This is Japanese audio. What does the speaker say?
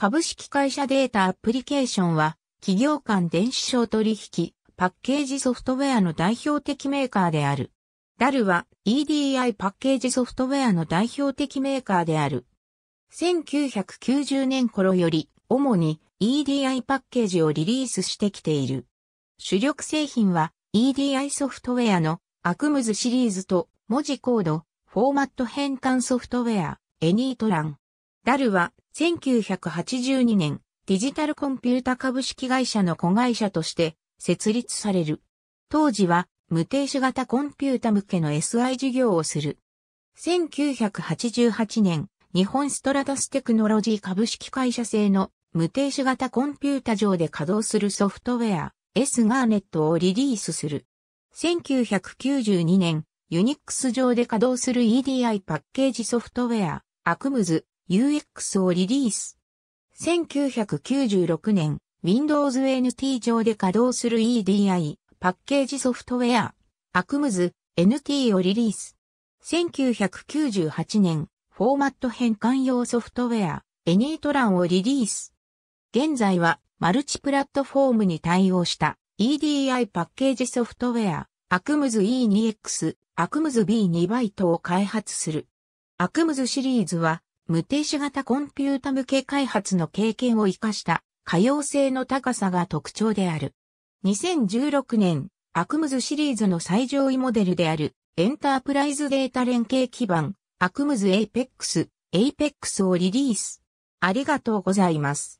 株式会社データアプリケーションは、企業間電子商取引、パッケージソフトウェアの代表的メーカーである。ダルは EDI パッケージソフトウェアの代表的メーカーである。1990年頃より、主に EDI パッケージをリリースしてきている。主力製品は EDI ソフトウェアのアクムズシリーズと文字コード、フォーマット変換ソフトウェア、エニートラン。ダルは1982年デジタルコンピュータ株式会社の子会社として設立される。当時は無停止型コンピュータ向けの SI 事業をする。1988年、日本ストラタステクノロジー株式会社製の無停止型コンピュータ上で稼働するソフトウェア S ガーネットをリリースする。1992年、ユニックス上で稼働する EDI パッケージソフトウェア、アクムズ UX をリリース。1996年、Windows NT 上で稼働する EDI、パッケージソフトウェア、ACMS、NT をリリース。1998年、フォーマット変換用ソフトウェア、エニートランをリリース。現在は、マルチプラットフォームに対応した EDI パッケージソフトウェア、ACMS E2X、ACMS B2 バイトを開発する。ACMS シリーズは、無停止型コンピュータ向け開発の経験を活かした可用性の高さが特徴である。2016年、アクムズシリーズの最上位モデルであるエンタープライズデータ連携基盤アクムズエペックス、エイペックスをリリース。ありがとうございます。